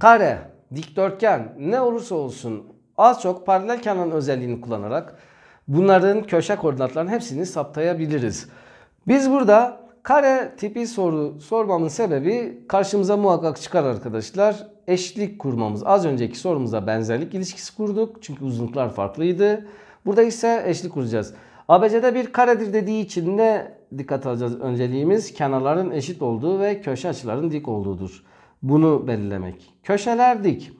Kare, dikdörtgen ne olursa olsun az çok paralel kenar özelliğini kullanarak bunların köşe koordinatlarının hepsini saptayabiliriz. Biz burada kare tipi soru sormamın sebebi karşımıza muhakkak çıkar arkadaşlar. Eşlik kurmamız. Az önceki sorumuza benzerlik ilişkisi kurduk. Çünkü uzunluklar farklıydı. Burada ise eşlik kuracağız. ABC'de bir karedir dediği için ne dikkat alacağız. Önceliğimiz kenarların eşit olduğu ve köşe açıların dik olduğudur. Bunu belirlemek. Köşeler dik.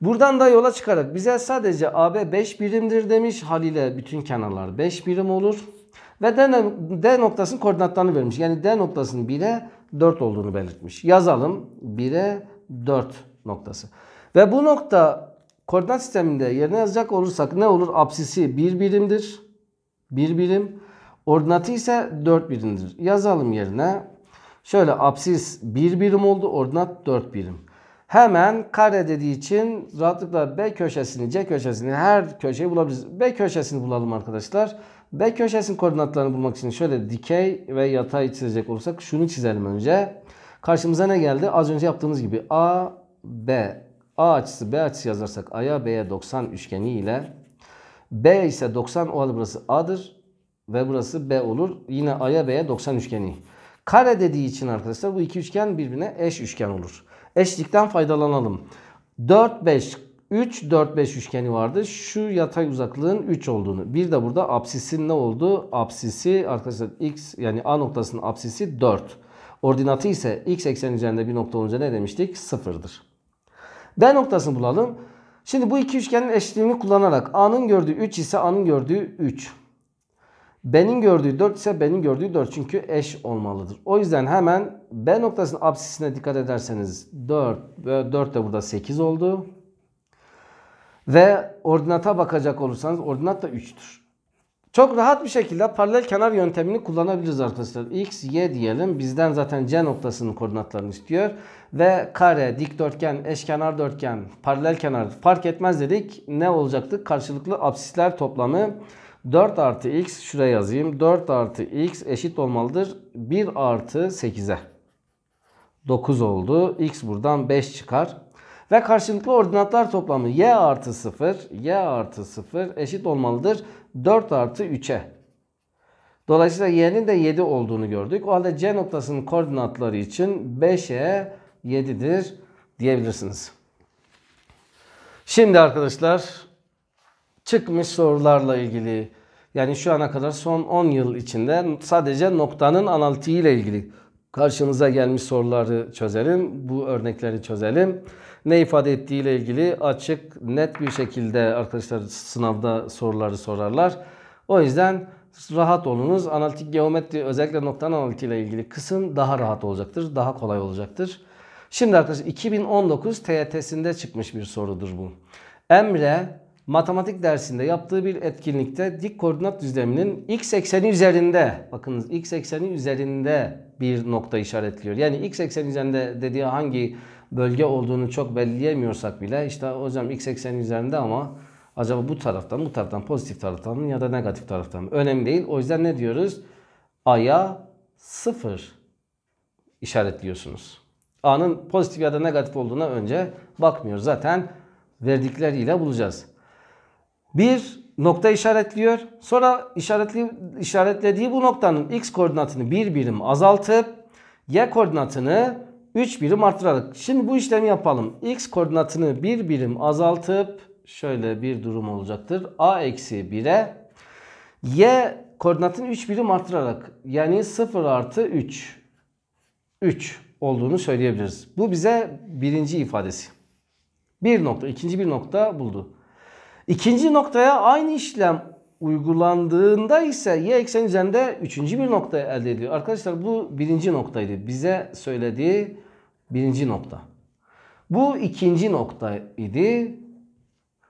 Buradan da yola çıkarak bize sadece AB 5 birimdir demiş. Haliyle bütün kenarlar 5 birim olur. Ve D, D noktasının koordinatlarını vermiş. Yani D noktasının 1'e 4 olduğunu belirtmiş. Yazalım 1'e 4 noktası. Ve bu nokta Koordinat sisteminde yerine yazacak olursak ne olur? Apsisi bir birimdir. bir birim. Ordinatı ise dört birimdir. Yazalım yerine. Şöyle apsis bir birim oldu. Ordinat dört birim. Hemen kare dediği için rahatlıkla B köşesini, C köşesini her köşeyi bulabiliriz. B köşesini bulalım arkadaşlar. B köşesinin koordinatlarını bulmak için şöyle dikey ve yatay çizecek olursak şunu çizelim önce. Karşımıza ne geldi? Az önce yaptığımız gibi A, B, A açısı B açısı yazarsak A'ya B'ye 90 üçgeni ile B ise 90 o halde burası A'dır ve burası B olur. Yine A'ya B'ye 90 üçgeni. Kare dediği için arkadaşlar bu iki üçgen birbirine eş üçgen olur. Eşlikten faydalanalım. 4, 5, 3, 4, 5 üçgeni vardı. Şu yatay uzaklığın 3 olduğunu. Bir de burada absisin ne oldu? Absisi arkadaşlar x yani A noktasının absisi 4. Ordinatı ise x eksen üzerinde bir nokta olunca ne demiştik? 0'dır. D noktasını bulalım. Şimdi bu iki üçgenin eşitliğini kullanarak A'nın gördüğü 3 ise A'nın gördüğü 3. B'nin gördüğü 4 ise B'nin gördüğü 4 çünkü eş olmalıdır. O yüzden hemen B noktasının absisine dikkat ederseniz 4 ve 4 de burada 8 oldu. Ve ordinata bakacak olursanız ordinat da 3'tür. Çok rahat bir şekilde paralel kenar yöntemini kullanabiliriz arkadaşlar. X, Y diyelim. Bizden zaten C noktasının koordinatlarını istiyor. Ve kare, dikdörtgen, eşkenar dörtgen, paralel kenar fark etmez dedik. Ne olacaktı? Karşılıklı absisler toplamı 4 artı X şuraya yazayım. 4 artı X eşit olmalıdır. 1 artı 8'e. 9 oldu. X buradan 5 çıkar. Ve karşılıklı ordinatlar toplamı y artı 0, y artı 0 eşit olmalıdır 4 artı 3'e. Dolayısıyla y'nin de 7 olduğunu gördük. O halde c noktasının koordinatları için 5'e 7'dir diyebilirsiniz. Şimdi arkadaşlar çıkmış sorularla ilgili yani şu ana kadar son 10 yıl içinde sadece noktanın analitiği ile ilgili karşınıza gelmiş soruları çözelim. Bu örnekleri çözelim ne ifade ettiği ile ilgili açık, net bir şekilde arkadaşlar sınavda soruları sorarlar. O yüzden rahat olunuz. Analitik geometri özellikle nokta analitiği ile ilgili kısım daha rahat olacaktır. Daha kolay olacaktır. Şimdi arkadaşlar 2019 TYT'sinde e çıkmış bir sorudur bu. Emre matematik dersinde yaptığı bir etkinlikte dik koordinat düzleminin x ekseni üzerinde bakınız x ekseni üzerinde bir nokta işaretliyor. Yani x ekseni üzerinde dediği hangi bölge olduğunu çok belleyemiyorsak bile işte hocam x80 üzerinde ama acaba bu taraftan bu taraftan pozitif taraftan ya da negatif taraftan önemli değil. O yüzden ne diyoruz? A'ya 0 işaretliyorsunuz. A'nın pozitif ya da negatif olduğuna önce bakmıyoruz. Zaten verdikleriyle bulacağız. Bir nokta işaretliyor. Sonra işaretli, işaretlediği bu noktanın x koordinatını bir birim azaltıp y koordinatını 3 birim arttırarak. Şimdi bu işlemi yapalım. X koordinatını 1 birim azaltıp şöyle bir durum olacaktır. A eksi 1'e Y koordinatını 3 birim arttırarak yani 0 artı 3 3 olduğunu söyleyebiliriz. Bu bize birinci ifadesi. Bir nokta, ikinci bir nokta buldu. İkinci noktaya aynı işlem uygulandığında ise y eksen üzerinde üçüncü bir nokta elde ediyor. Arkadaşlar bu birinci noktaydı. Bize söylediği Birinci nokta. Bu ikinci nokta idi.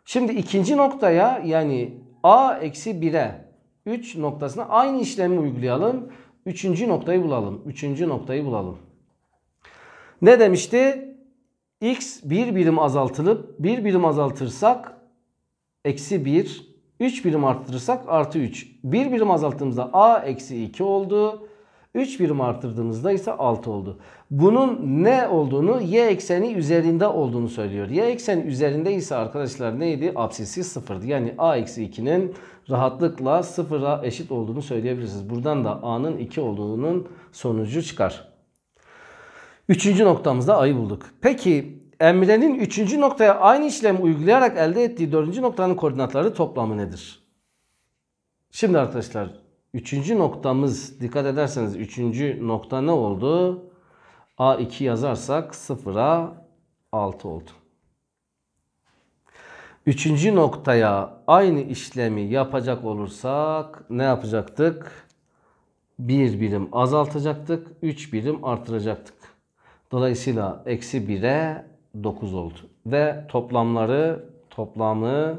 Şimdi ikinci noktaya yani a eksi 1'e 3 noktasına aynı işlemi uygulayalım. Üçüncü noktayı bulalım. Üçüncü noktayı bulalım. Ne demişti? x bir birim azaltılıp bir birim azaltırsak eksi 1 3 birim arttırırsak artı 3. Bir birim azalttığımızda a eksi 2 oldu. 3 birim arttırdığınızda ise 6 oldu. Bunun ne olduğunu y ekseni üzerinde olduğunu söylüyor. Y ekseni üzerinde ise arkadaşlar neydi? Absisi 0'dı. Yani a eksi 2'nin rahatlıkla 0'a eşit olduğunu söyleyebilirsiniz. Buradan da a'nın 2 olduğunun sonucu çıkar. Üçüncü noktamızda a'yı bulduk. Peki Emre'nin üçüncü noktaya aynı işlemi uygulayarak elde ettiği dördüncü noktanın koordinatları toplamı nedir? Şimdi arkadaşlar Üçüncü noktamız dikkat ederseniz üçüncü nokta ne oldu? A2 yazarsak 0'a 6 oldu. Üçüncü noktaya aynı işlemi yapacak olursak ne yapacaktık? Bir birim azaltacaktık. üç birim artıracaktık. Dolayısıyla eksi 1'e 9 oldu. Ve toplamları toplamı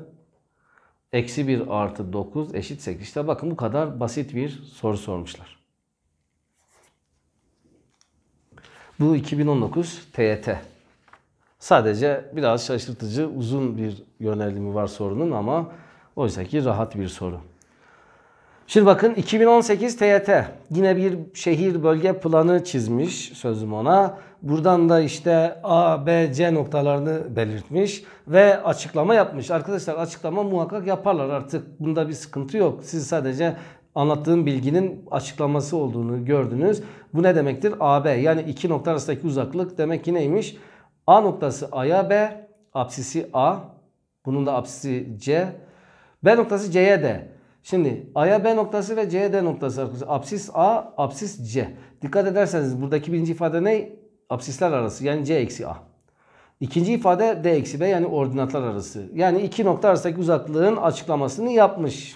Eksi 1 artı 9 eşit 8. İşte bakın bu kadar basit bir soru sormuşlar. Bu 2019 TYT. Sadece biraz şaşırtıcı uzun bir yönelimi var sorunun ama oysa ki rahat bir soru. Şimdi bakın 2018 TYT yine bir şehir bölge planı çizmiş sözüm ona. Buradan da işte A, B, C noktalarını belirtmiş ve açıklama yapmış. Arkadaşlar açıklama muhakkak yaparlar artık. Bunda bir sıkıntı yok. Siz sadece anlattığım bilginin açıklaması olduğunu gördünüz. Bu ne demektir? AB yani iki nokta arasındaki uzaklık demek ki neymiş? A noktası A'ya B, apsisi A, bunun da apsisi C, B noktası C'ye D. Şimdi A'ya B noktası ve C'ye D noktası arkadaşlar. Apsis A, apsis C. Dikkat ederseniz buradaki birinci ifade ne? Apsisler arası yani C eksi A. İkinci ifade D eksi B yani ordinatlar arası. Yani iki nokta arasındaki uzaklığın açıklamasını yapmış.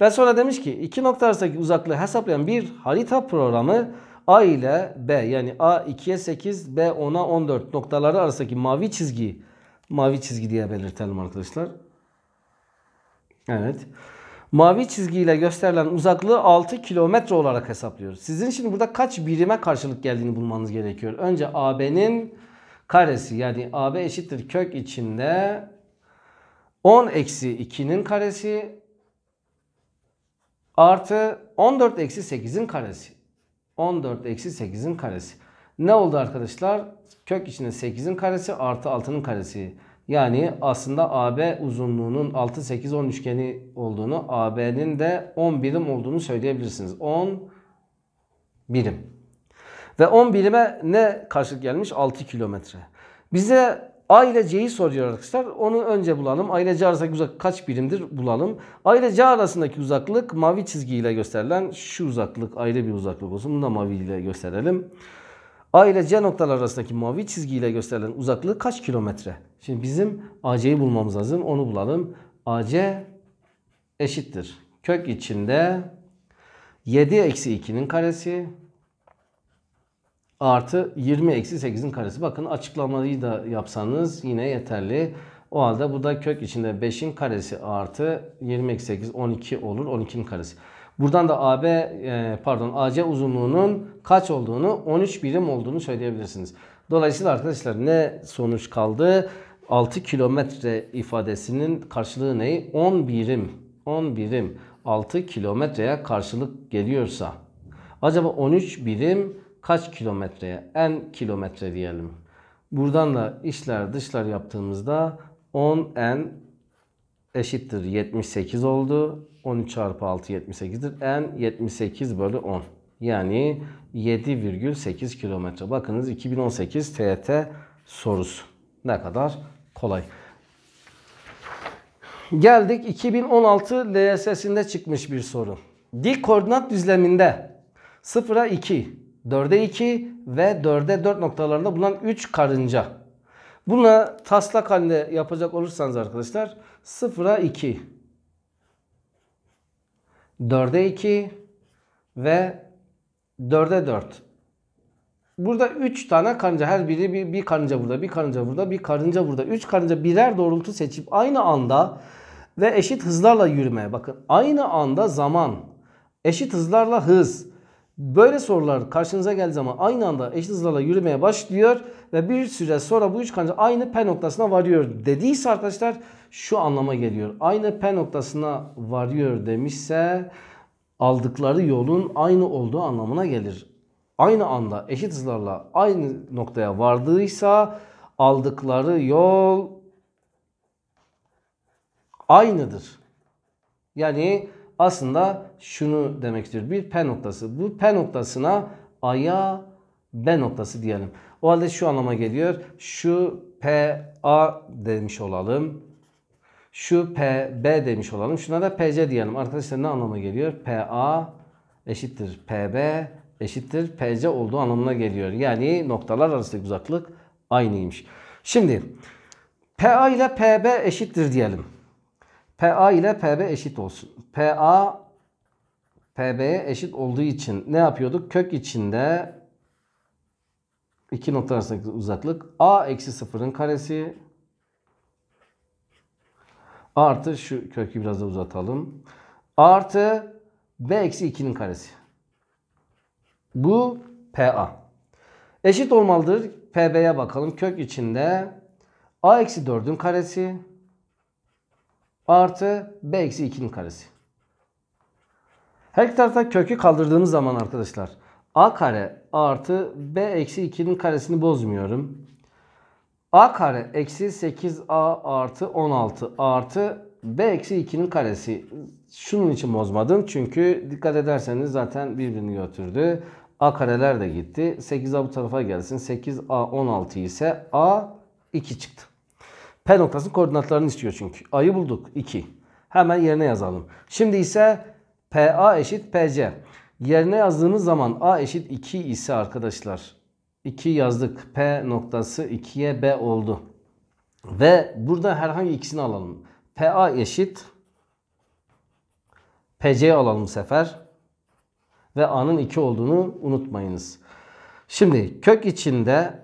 Ve sonra demiş ki iki nokta arasındaki uzaklığı hesaplayan bir harita programı A ile B yani A 2'ye 8, B 10'a 14 noktaları arasındaki mavi çizgi mavi çizgi diye belirtelim arkadaşlar. Evet mavi çizgiyle gösterilen uzaklığı 6 kilometre olarak hesaplıyoruz. Sizin şimdi burada kaç birime karşılık geldiğini bulmanız gerekiyor. Önce AB'nin karesi yani AB eşittir kök içinde 10 eksi 2'nin karesi artı 14 eksi 8'in karesi. 14 eksi 8'in karesi. Ne oldu arkadaşlar? Kök içinde 8'in karesi artı 6'nın karesi. Yani aslında AB uzunluğunun 6, 8, 10 üçgeni olduğunu, AB'nin de 10 birim olduğunu söyleyebilirsiniz. 10 birim. Ve 10 birime ne karşılık gelmiş? 6 kilometre. Bize A ile C'yi soruyor arkadaşlar. Onu önce bulalım. A ile C arasındaki uzaklık kaç birimdir bulalım. A ile C arasındaki uzaklık mavi çizgiyle gösterilen şu uzaklık ayrı bir uzaklık olsun. Bunu da mavi ile gösterelim. A ile C noktalar arasındaki mavi çizgiyle gösterilen uzaklığı kaç kilometre? Şimdi bizim AC'yi bulmamız lazım. Onu bulalım. AC eşittir. Kök içinde 7 eksi 2'nin karesi artı 20 eksi 8'in karesi. Bakın açıklamayı da yapsanız yine yeterli. O halde bu da kök içinde 5'in karesi artı 20 eksi 8 12 olur. 12'nin karesi. Buradan da AB e, pardon AC uzunluğunun kaç olduğunu 13 birim olduğunu söyleyebilirsiniz. Dolayısıyla arkadaşlar ne sonuç kaldı? 6 kilometre ifadesinin karşılığı neyi? 10 birim. 10 birim 6 kilometreye karşılık geliyorsa acaba 13 birim kaç kilometreye? En kilometre diyelim. Buradan da işler dışlar yaptığımızda 10 n eşittir 78 oldu. 13 çarpı 6 78'dir. N 78 bölü 10. Yani 7,8 kilometre. Bakınız 2018 TET sorusu. Ne kadar kolay. Geldik 2016 LSS'inde çıkmış bir soru. Dik koordinat düzleminde 0'a 2, 4'e 2 ve 4'e 4 noktalarında bulunan 3 karınca. Buna taslak halinde yapacak olursanız arkadaşlar 0'a 2, 4'e 2 ve 4'e 4. Burada 3 tane karınca her biri bir, bir karınca burada, bir karınca burada, bir karınca burada. 3 karınca birer doğrultu seçip aynı anda ve eşit hızlarla yürümeye bakın. Aynı anda zaman, eşit hızlarla hız, Böyle sorular karşınıza geldiği zaman aynı anda eşit hızlarla yürümeye başlıyor ve bir süre sonra bu üçgen aynı P noktasına varıyor dediyse arkadaşlar şu anlama geliyor. Aynı P noktasına varıyor demişse aldıkları yolun aynı olduğu anlamına gelir. Aynı anda eşit hızlarla aynı noktaya vardıysa aldıkları yol aynıdır. Yani aslında şunu demektir. Bir P noktası. Bu P noktasına A'ya B noktası diyelim. O halde şu anlama geliyor. Şu P A demiş olalım. Şu P B demiş olalım. Şuna da PC diyelim. Arkadaşlar ne anlama geliyor? P A eşittir P B eşittir PC olduğu anlamına geliyor. Yani noktalar arasındaki uzaklık aynıymış. Şimdi PA ile PB eşittir diyelim. PA ile PB eşit olsun. PA PB'ye eşit olduğu için ne yapıyorduk? Kök içinde iki nokta arasındaki uzaklık A eksi sıfırın karesi artı şu kökü biraz da uzatalım. Artı B eksi 2'nin karesi. Bu PA. Eşit olmalıdır. PB'ye bakalım. Kök içinde A eksi 4'ün karesi artı b eksi 2'nin karesi. Her iki tarafta kökü kaldırdığımız zaman arkadaşlar a kare artı b eksi 2'nin karesini bozmuyorum. a kare eksi 8a artı 16 artı b eksi 2'nin karesi. Şunun için bozmadım çünkü dikkat ederseniz zaten birbirini götürdü. a kareler de gitti. 8a bu tarafa gelsin. 8a 16 ise a 2 çıktı. P noktasının koordinatlarını istiyor çünkü. A'yı bulduk. 2. Hemen yerine yazalım. Şimdi ise PA eşit PC. Yerine yazdığımız zaman A eşit 2 ise arkadaşlar 2 yazdık. P noktası 2'ye B oldu. Ve burada herhangi ikisini alalım. PA eşit PC'yi alalım bu sefer. Ve A'nın 2 olduğunu unutmayınız. Şimdi kök içinde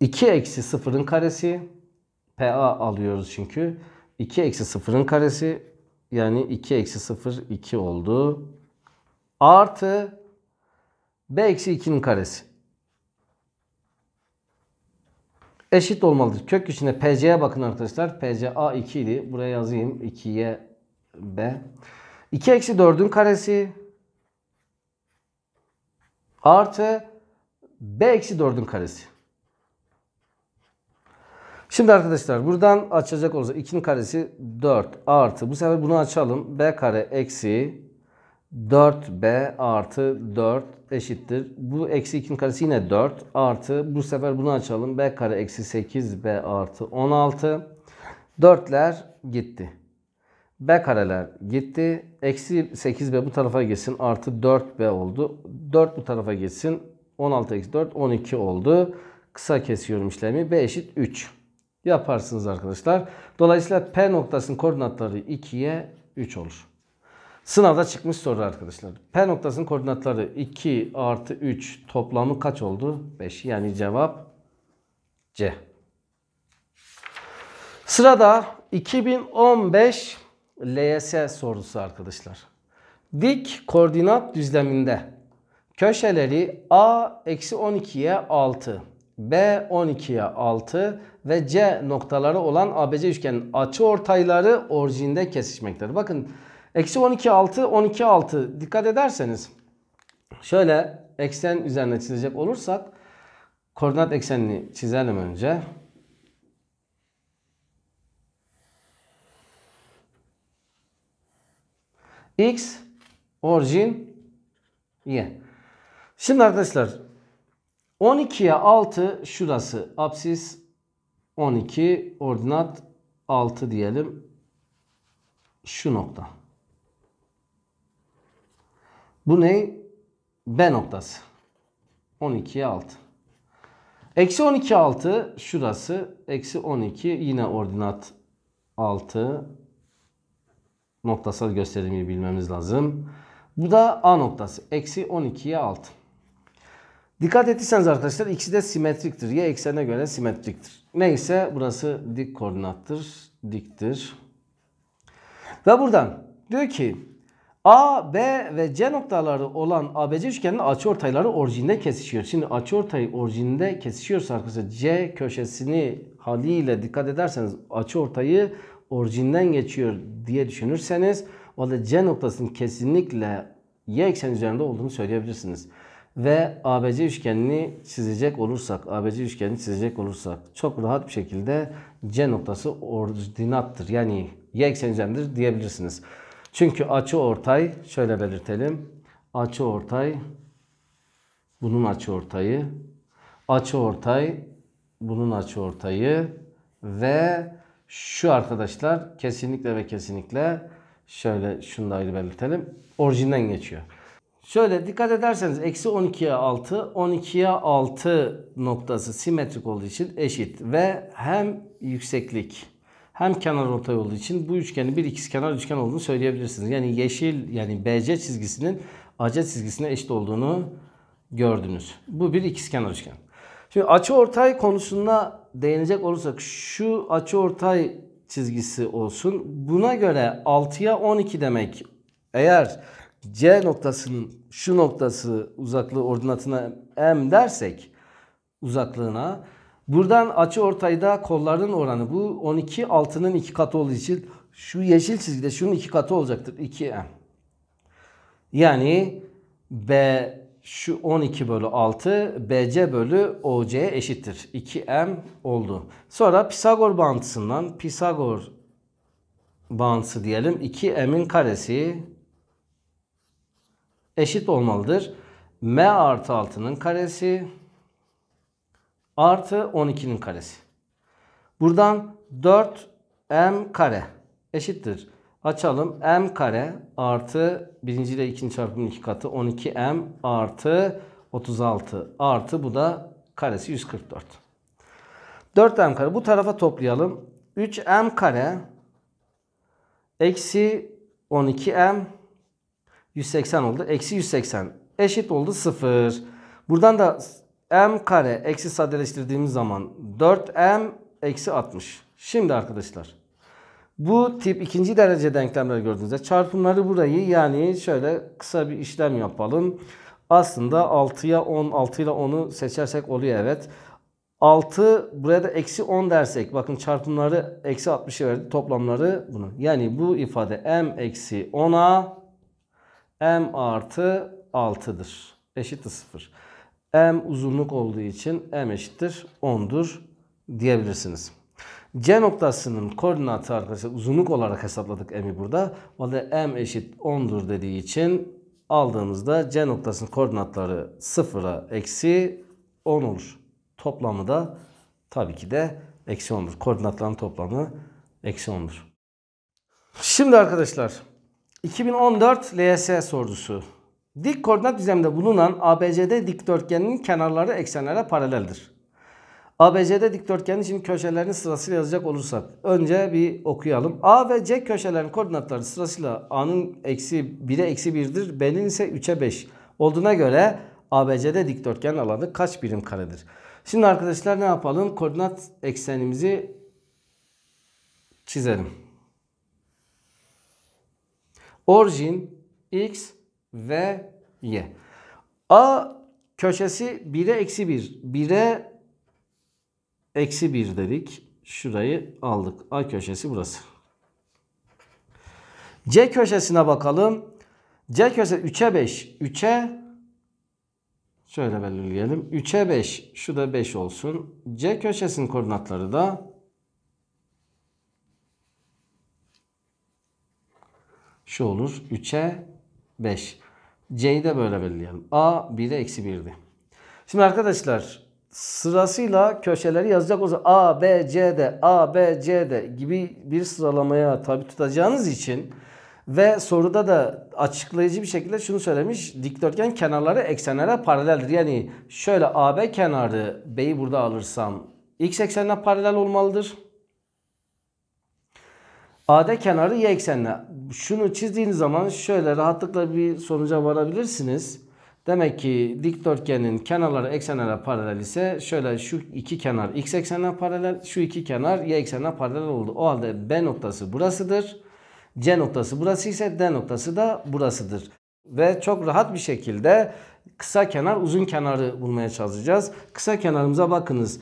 2 eksi 0'ın karesi PA alıyoruz çünkü. 2 eksi 0'ın karesi yani 2 eksi 0 2 oldu. Artı B eksi 2'nin karesi. Eşit olmalıdır. Kök içinde PC'ye bakın arkadaşlar. PC A 2 idi. Buraya yazayım. 2'ye B. 2 eksi 4'ün karesi artı B eksi 4'ün karesi. Şimdi arkadaşlar buradan açacak olursa 2'nin karesi 4 artı bu sefer bunu açalım. B kare eksi 4b artı 4 eşittir. Bu eksi 2'nin karesi yine 4 artı bu sefer bunu açalım. b kare eksi 8b artı 16. 4'ler gitti. b kareler gitti. Eksi 8b bu tarafa geçsin. Artı 4b oldu. 4 bu tarafa geçsin. 16 eksi 4 12 oldu. Kısa kesiyorum işlemi. b eşit 3 yaparsınız arkadaşlar. Dolayısıyla P noktasının koordinatları 2'ye 3 olur. Sınavda çıkmış soru arkadaşlar. P noktasının koordinatları 2 artı 3 toplamı kaç oldu? 5. Yani cevap C. Sırada 2015 LYS sorusu arkadaşlar. Dik koordinat düzleminde köşeleri A-12'ye 6, B 12'ye 6 ve C noktaları olan ABC üçgenin açı ortayları orijinde kesişmektedir. Bakın eksi 12 6 12 6 dikkat ederseniz şöyle eksen üzerine çizecek olursak koordinat eksenini çizelim önce. X orijin Y. Şimdi arkadaşlar 12'ye 6 şurası apsis 12 ordinat 6 diyelim şu nokta. Bu ne? B noktası. 12'ye 6. Eksi 12 6 şurası. Eksi 12 yine ordinat 6 noktasal gösterimi bilmemiz lazım. Bu da A noktası. Eksi 12'ye 6. Dikkat ettiyseniz arkadaşlar ikisi de simetriktir. Y eksenine göre simetriktir. Neyse burası dik koordinattır. Diktir. Ve buradan diyor ki A, B ve C noktaları olan ABC üçgeninin açıortayları orijinde kesişiyor. Şimdi açıortay orijinde kesişiyorsa arkadaşlar C köşesini haliyle dikkat ederseniz açıortayı orijinden geçiyor diye düşünürseniz o da C noktasının kesinlikle y ekseni üzerinde olduğunu söyleyebilirsiniz ve ABC üçgenini çizecek olursak, ABC üçgenini çizecek olursak çok rahat bir şekilde C noktası ordinattır. Yani y ekseni üzerindedir diyebilirsiniz. Çünkü açı ortay şöyle belirtelim. Açı ortay bunun açı ortayı, açı ortay bunun açı ortayı ve şu arkadaşlar kesinlikle ve kesinlikle şöyle şunu da ayrı belirtelim. Orijinden geçiyor. Şöyle dikkat ederseniz eksi 12'ye 6, 12'ye 6 noktası simetrik olduğu için eşit. Ve hem yükseklik hem kenar ortay olduğu için bu üçgenin bir ikizkenar üçgen olduğunu söyleyebilirsiniz. Yani yeşil yani BC çizgisinin AC çizgisine eşit olduğunu gördünüz. Bu bir ikizkenar üçgen. Şimdi açı ortay konusunda değinecek olursak şu açı ortay çizgisi olsun. Buna göre 6'ya 12 demek. Eğer C noktasının şu noktası uzaklığı ordinatına M dersek uzaklığına buradan açı ortayda kolların oranı bu 12 altının iki katı olduğu için şu yeşil çizgide şunun iki katı olacaktır 2M. Yani B şu 12 bölü 6 BC bölü oc eşittir. 2M oldu. Sonra Pisagor bağıntısından Pisagor bağıntısı diyelim. 2M'in karesi eşit olmalıdır. M artı 6'nın karesi artı 12'nin karesi. Buradan 4m kare eşittir. Açalım m kare artı birinci ile ikinci çarpımın iki katı 12m artı 36 artı bu da karesi 144. 4m kare bu tarafa toplayalım. 3m kare eksi 12m 180 oldu. Eksi 180 eşit oldu 0. Buradan da m kare eksi sadeleştirdiğimiz zaman 4m eksi 60. Şimdi arkadaşlar bu tip ikinci derece denklemleri gördüğünüzde çarpımları burayı yani şöyle kısa bir işlem yapalım. Aslında 6'ya 10, 6 ile 10'u seçersek oluyor evet. 6 buraya da eksi 10 dersek bakın çarpımları eksi 60'ı verdi toplamları bunu. Yani bu ifade m eksi 10'a m artı 6'dır. Eşittir 0. m uzunluk olduğu için m eşittir 10'dur diyebilirsiniz. C noktasının koordinatı arkadaşlar uzunluk olarak hesapladık m'i burada. O da m eşit 10'dur dediği için aldığımızda C noktasının koordinatları 0'a eksi 10 olur. Toplamı da tabii ki de eksi 10'dur. Koordinatların toplamı eksi 10'dur. Şimdi arkadaşlar 2014 LYS sorusu. Dik koordinat düzleminde bulunan ABCD dikdörtgeninin kenarları eksenlere paraleldir. ABCD dikdörtgeni için köşelerini sırasıyla yazacak olursak önce bir okuyalım. A ve C köşelerin koordinatları sırasıyla A'nın eksi 1'e eksi 1'dir. B'nin ise 3'e 5 olduğuna göre ABCD dikdörtgen alanı kaç birim karedir? Şimdi arkadaşlar ne yapalım? Koordinat eksenimizi çizelim. Orijin x ve y. A köşesi 1'e eksi 1. 1'e eksi 1 dedik. Şurayı aldık. A köşesi burası. C köşesine bakalım. C köşesi 3'e 5. 3'e şöyle belirleyelim. 3'e 5. Şu da 5 olsun. C köşesinin koordinatları da şu olur 3'e 5. C'yi de böyle belirleyelim. A 1'e eksi 1'di. Şimdi arkadaşlar sırasıyla köşeleri yazacak olsa A, B, C D A, B, C D gibi bir sıralamaya tabi tutacağınız için ve soruda da açıklayıcı bir şekilde şunu söylemiş. Dikdörtgen kenarları eksenlere paraleldir. Yani şöyle AB kenarı B'yi burada alırsam X eksenine paralel olmalıdır. AD kenarı Y eksenine. Şunu çizdiğiniz zaman şöyle rahatlıkla bir sonuca varabilirsiniz. Demek ki dikdörtgenin kenarları eksenlere paralel ise şöyle şu iki kenar x eksenine paralel, şu iki kenar y eksenine paralel oldu. O halde B noktası burasıdır. C noktası burası ise D noktası da burasıdır. Ve çok rahat bir şekilde kısa kenar uzun kenarı bulmaya çalışacağız. Kısa kenarımıza bakınız.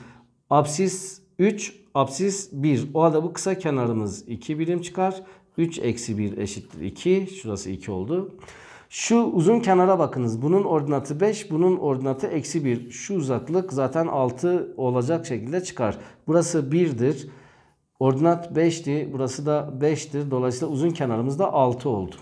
Absis 3, Apsis 1. O halde bu kısa kenarımız 2 birim çıkar. 3 eksi 1 eşittir 2. Şurası 2 oldu. Şu uzun kenara bakınız. Bunun ordinatı 5, bunun ordinatı eksi 1. Şu uzaklık zaten 6 olacak şekilde çıkar. Burası 1'dir. Ordinat 5'ti. Burası da 5'tir. Dolayısıyla uzun kenarımız da 6 oldu.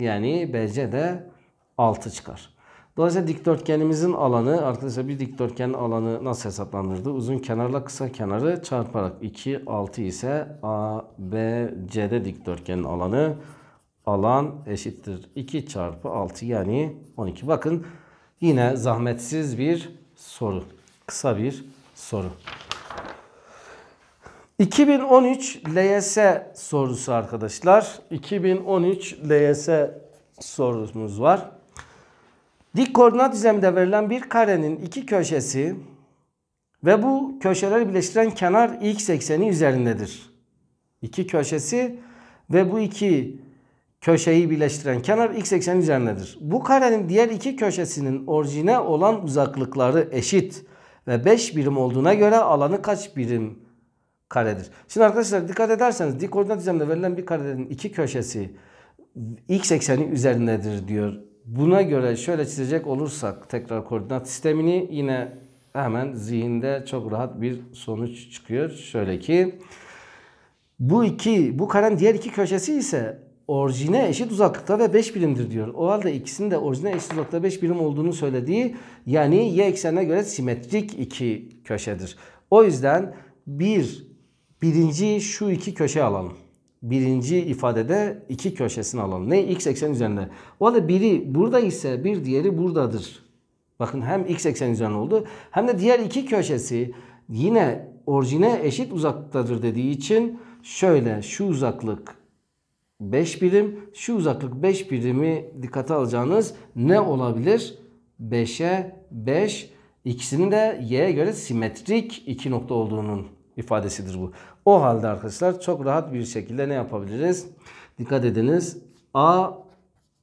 Yani BC de 6 çıkar. Dolayısıyla dikdörtgenimizin alanı arkadaşlar bir dikdörtgenin alanı nasıl hesaplanırdı? Uzun kenarla kısa kenarı çarparak 2, 6 ise A, B, C'de dikdörtgenin alanı alan eşittir 2 çarpı 6 yani 12. Bakın yine zahmetsiz bir soru. Kısa bir soru. 2013 LYS sorusu arkadaşlar. 2013 LYS sorumuz var. Dik koordinat düzleminde verilen bir karenin iki köşesi ve bu köşeleri birleştiren kenar x ekseni üzerindedir. İki köşesi ve bu iki köşeyi birleştiren kenar x ekseni üzerindedir. Bu karenin diğer iki köşesinin orijine olan uzaklıkları eşit ve 5 birim olduğuna göre alanı kaç birim karedir? Şimdi arkadaşlar dikkat ederseniz dik koordinat düzleminde verilen bir karenin iki köşesi x ekseni üzerindedir diyor Buna göre şöyle çizecek olursak tekrar koordinat sistemini yine hemen zihinde çok rahat bir sonuç çıkıyor. Şöyle ki bu iki, bu karenin diğer iki köşesi ise orijine eşit uzaklıkta ve 5 birimdir diyor. O halde ikisinin de orijine eşit uzaklıkta 5 birim olduğunu söylediği yani y eksenine göre simetrik iki köşedir. O yüzden bir birinci şu iki köşe alalım birinci ifadede iki köşesini alalım. Ne? X eksen üzerinde. O da biri burada ise bir diğeri buradadır. Bakın hem X eksen üzerinde oldu hem de diğer iki köşesi yine orijine eşit uzaklıktadır dediği için şöyle şu uzaklık 5 birim. Şu uzaklık 5 birimi dikkate alacağınız ne olabilir? 5'e 5. İkisinin de y'ye göre simetrik iki nokta olduğunun ifadesidir bu. O halde arkadaşlar çok rahat bir şekilde ne yapabiliriz? Dikkat ediniz. A,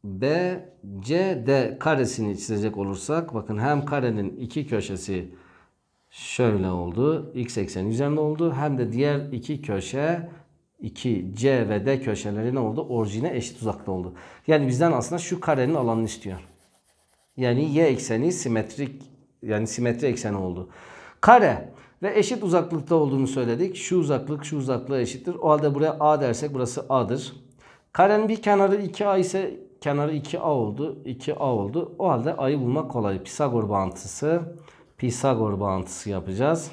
B, C, D karesini çizecek olursak bakın hem karenin iki köşesi şöyle oldu. X ekseni üzerinde oldu. Hem de diğer iki köşe 2 C ve D köşeleri ne oldu? Orijine eşit uzakta oldu. Yani bizden aslında şu karenin alanını istiyor. Yani Y ekseni simetrik yani simetri ekseni oldu. Kare ve eşit uzaklıkta olduğunu söyledik. Şu uzaklık şu uzaklığa eşittir. O halde buraya A dersek burası A'dır. Karenin bir kenarı 2A ise kenarı 2A oldu. 2A oldu. O halde A'yı bulmak kolay. Pisagor bağıntısı. Pisagor bağıntısı yapacağız.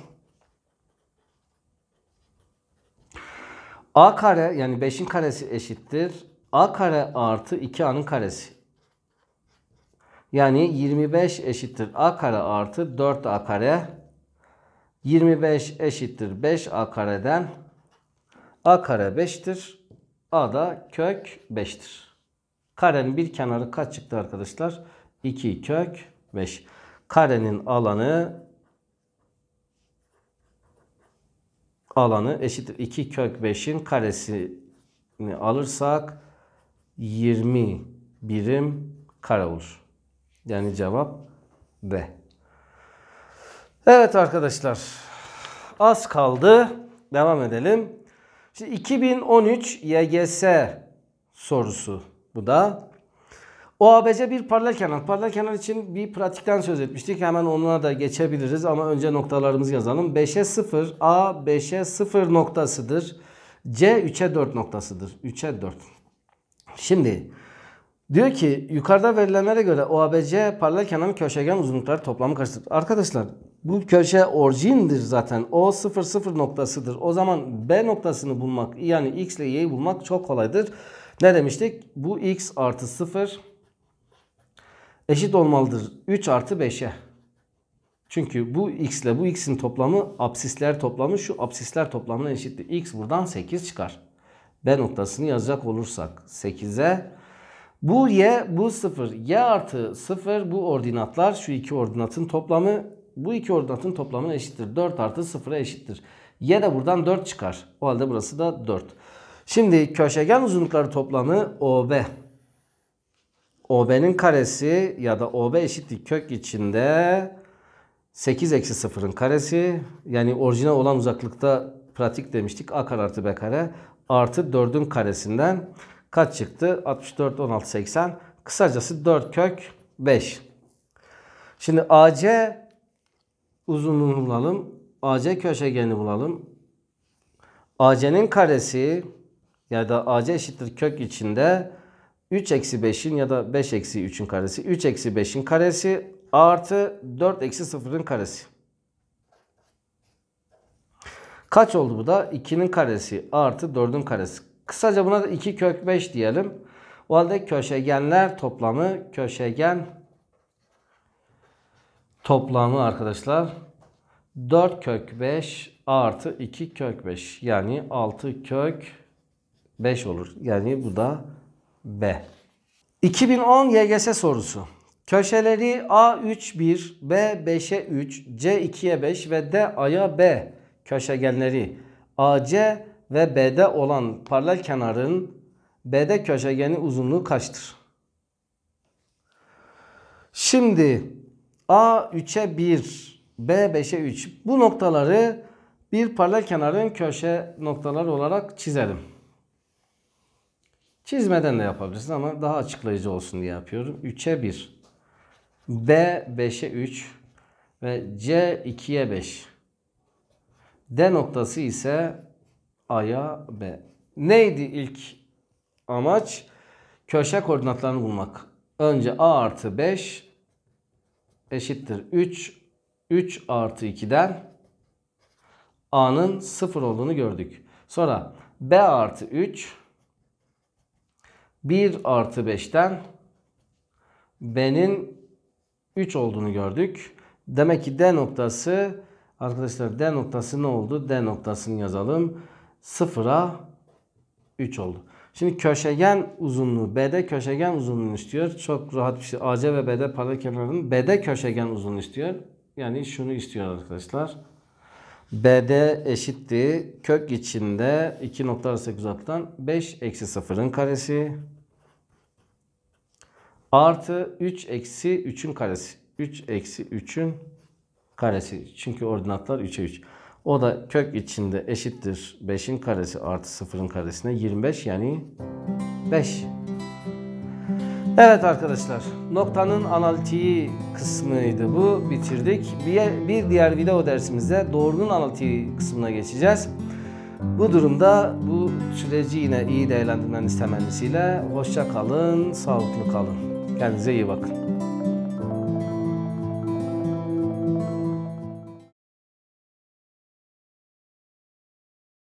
A kare yani 5'in karesi eşittir. A kare artı 2A'nın karesi. Yani 25 eşittir A kare artı 4A kare 25 eşittir 5a kareden. a kare 5'tir. a da kök 5'tir. Karenin bir kenarı kaç çıktı arkadaşlar? 2 kök 5. Karenin alanı alanı eşittir 2 kök 5'in karesini alırsak 20 birim kare olur. Yani cevap D. Evet arkadaşlar. Az kaldı. Devam edelim. Şimdi 2013 YGS sorusu bu da. OABC bir paralel kenar. Paralel kenar için bir pratikten söz etmiştik. Hemen onuna da geçebiliriz ama önce noktalarımızı yazalım. 5'e 0, A 5'e 0 noktasıdır. C 3'e 4 noktasıdır. 3'e 4. Şimdi diyor ki yukarıda verilenlere göre OABC paralel kenarın köşegen uzunlukları toplamı kaçtır? Arkadaşlar bu köşe orijindir zaten. O 0 0 noktasıdır. O zaman B noktasını bulmak yani X ile Y'yi bulmak çok kolaydır. Ne demiştik? Bu X artı 0 eşit olmalıdır 3 artı 5'e. Çünkü bu x ile bu x'in toplamı absisler toplamı şu absisler toplamına eşittir. x buradan 8 çıkar. B noktasını yazacak olursak 8'e bu y bu 0 y artı 0 bu ordinatlar şu iki ordinatın toplamı bu iki ordinatın toplamına eşittir. 4 artı 0'a eşittir. Y de buradan 4 çıkar. O halde burası da 4. Şimdi köşegen uzunlukları toplamı OB. OB'nin karesi ya da OB eşittir kök içinde 8 eksi 0'ın karesi yani orijinal olan uzaklıkta pratik demiştik. A kare artı B kare artı 4'ün karesinden kaç çıktı? 64, 16, 80. Kısacası 4 kök 5. Şimdi AC uzunluğunu bulalım. AC köşegeni bulalım. AC'nin karesi ya da AC eşittir kök içinde 3 eksi 5'in ya da 5 eksi 3'ün karesi. 3 eksi 5'in karesi artı 4 eksi 0'ın karesi. Kaç oldu bu da? 2'nin karesi artı 4'ün karesi. Kısaca buna da 2 kök 5 diyelim. O halde köşegenler toplamı köşegen toplamı arkadaşlar 4 kök 5 artı 2 kök 5 yani 6 kök 5 olur. Yani bu da B. 2010 YGS sorusu. Köşeleri A3 1, B5'e 3, C2'ye 5 ve d aya B köşegenleri AC ve BD olan paralel kenarın BD köşegeni uzunluğu kaçtır? Şimdi A 3'e 1, B 5'e 3. Bu noktaları bir paralel kenarın köşe noktaları olarak çizelim. Çizmeden de yapabilirsiniz ama daha açıklayıcı olsun diye yapıyorum. 3'e 1. B 5'e 3 ve C 2'ye 5. D noktası ise A'ya B. Neydi ilk amaç? Köşe koordinatlarını bulmak. Önce A artı 5, eşittir 3. 3 artı 2'den A'nın 0 olduğunu gördük. Sonra B artı 3 1 artı 5'ten B'nin 3 olduğunu gördük. Demek ki D noktası arkadaşlar D noktası ne oldu? D noktasını yazalım. 0'a 3 oldu. Şimdi köşegen uzunluğu BD köşegen uzunluğunu istiyor. Çok rahat bir şey. AC ve BD paralel kenarının BD köşegen uzunluğunu istiyor. Yani şunu istiyor arkadaşlar. BD eşitti kök içinde iki nokta arasındaki uzaklıktan 5 eksi 0'ın karesi artı 3 eksi 3'ün karesi. 3 eksi 3'ün karesi. Çünkü ordinatlar 3'e 3. O da kök içinde eşittir 5'in karesi artı 0'ın karesine 25 yani 5. Evet arkadaşlar noktanın analitiği kısmıydı bu bitirdik. Bir, bir diğer video dersimizde doğrunun analitiği kısmına geçeceğiz. Bu durumda bu süreci yine iyi değerlendirmeniz temennisiyle hoşça kalın, sağlıklı kalın. Kendinize iyi bakın.